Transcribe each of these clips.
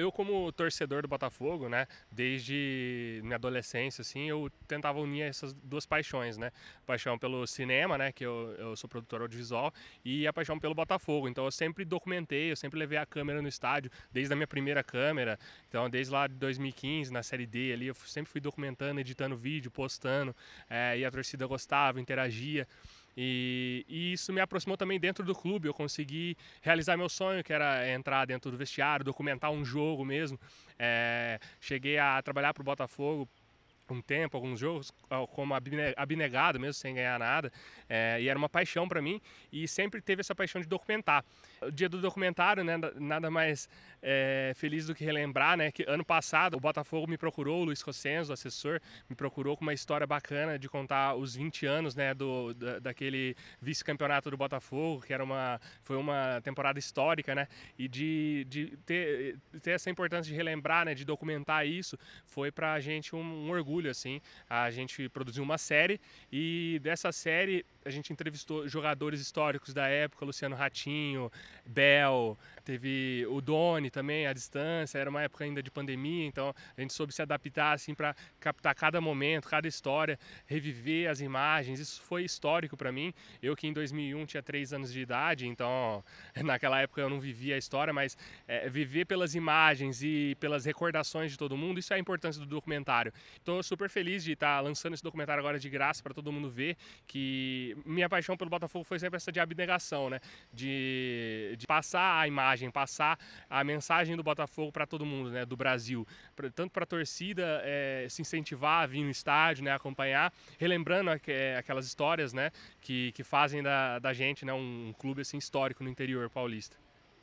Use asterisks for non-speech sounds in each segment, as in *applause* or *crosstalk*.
eu, como torcedor do Botafogo, né, desde minha adolescência, assim, eu tentava unir essas duas paixões, né? A paixão pelo cinema, né, que eu, eu sou produtor audiovisual, e a paixão pelo Botafogo. Então eu sempre documentei, eu sempre levei a câmera no estádio, desde a minha primeira câmera, então desde lá de 2015, na Série D ali, eu sempre fui documentando, editando vídeo, postando, é, e a torcida gostava, interagia. E, e, isso me aproximou também dentro do clube. Eu consegui realizar meu sonho, que era entrar dentro do vestiário, documentar um jogo mesmo. É, cheguei a trabalhar para o Botafogo um tempo, alguns jogos, ah, como abnegado mesmo, sem ganhar nada, é, e era uma paixão para mim, e sempre teve essa paixão de documentar. O dia do documentário, né, nada mais é, feliz do que relembrar, né, que ano passado o Botafogo me procurou, o Luiz Cossenzo, o assessor, me procurou com uma história bacana de contar os 20 anos, né, do, da, daquele vice-campeonato do Botafogo, que era uma, foi uma temporada histórica, né, e de, de ter, ter essa importância de relembrar, né, de documentar isso, foi pra gente um, um orgulho orgulho, assim, a gente produziu uma série e dessa série a gente entrevistou jogadores históricos da época, Luciano Ratinho, Bel, teve o Doni também, à distância, era uma época ainda de pandemia, então a gente soube se adaptar assim para captar cada momento, cada história, reviver as imagens. Isso foi histórico para mim. Eu que em 2001 tinha 3 anos de idade, então *laughs* naquela época eu não vivia a história, mas é, viver pelas imagens e pelas recordações de todo mundo, isso é a importância do documentário. estou super feliz de estar tá lançando esse documentário agora de graça para todo mundo ver que minha paixão pelo Botafogo foi sempre essa de abnegação, né? De, de passar a imagem, passar a mensagem do Botafogo para todo mundo, né? Do Brasil, pra, tanto para a torcida é, se incentivar a vir no estádio, né? Acompanhar, relembrando é, aquelas histórias, né? Que, que fazem da, da gente, né? Um, um clube assim histórico no interior paulista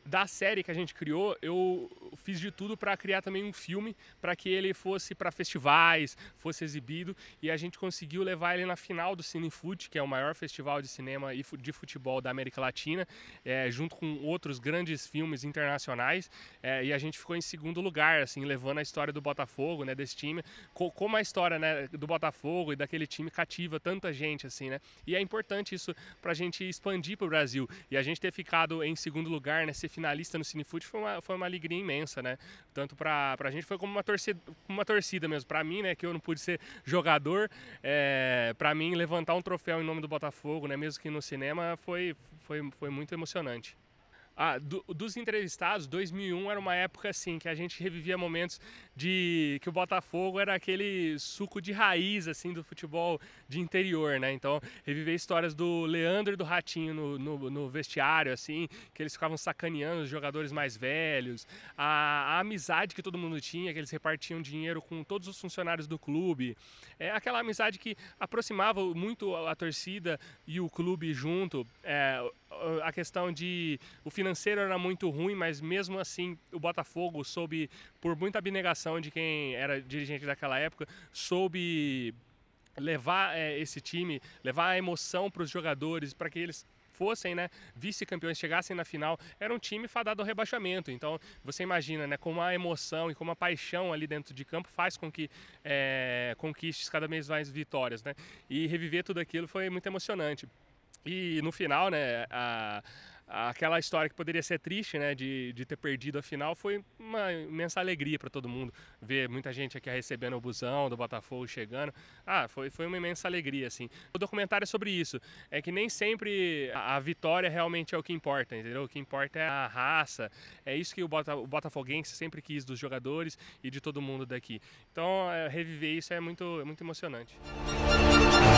da série que a gente criou, eu fiz de tudo para criar também um filme para que ele fosse para festivais, fosse exibido e a gente conseguiu levar ele na final do Cinefoot, que é o maior festival de cinema e de futebol da América Latina, é, junto com outros grandes filmes internacionais é, e a gente ficou em segundo lugar, assim, levando a história do Botafogo, né, desse time, co como a história né, do Botafogo e daquele time cativa tanta gente, assim, né? E é importante isso para a gente expandir para o Brasil e a gente ter ficado em segundo lugar, né? Ser finalista no Cinefood foi uma, foi uma alegria imensa, né? Tanto pra, pra gente foi como uma torcida, uma torcida mesmo. Pra mim, né, que eu não pude ser jogador, é, pra mim levantar um troféu em nome do Botafogo, né, mesmo que no cinema, foi, foi, foi muito emocionante. Ah, do, dos entrevistados, 2001 era uma época assim que a gente revivia momentos de que o Botafogo era aquele suco de raiz assim do futebol de interior, né? Então, reviver histórias do Leandro e do Ratinho no, no, no vestiário, assim, que eles ficavam sacaneando os jogadores mais velhos, a, a, amizade que todo mundo tinha, que eles repartiam dinheiro com todos os funcionários do clube, é aquela amizade que aproximava muito a, a torcida e o clube junto, é, a questão de o financiamento financeiro era muito ruim, mas mesmo assim o Botafogo soube, por muita abnegação de quem era dirigente daquela época, soube levar é, esse time, levar a emoção para os jogadores, para que eles fossem né, vice-campeões, chegassem na final, era um time fadado ao rebaixamento. Então você imagina né, como a emoção e como a paixão ali dentro de campo faz com que é, conquistes cada vez mais vitórias. Né? E reviver tudo aquilo foi muito emocionante. E no final, né, a, aquela história que poderia ser triste, né, de, de ter perdido a final, foi uma imensa alegria para todo mundo. Ver muita gente aqui recebendo o busão do Botafogo chegando. Ah, foi, foi uma imensa alegria, assim. O documentário é sobre isso. É que nem sempre a, a vitória realmente é o que importa, entendeu? O que importa é a raça. É isso que o, Bota, o Botafoguense sempre quis dos jogadores e de todo mundo daqui. Então, é, reviver isso é muito, é muito emocionante. Música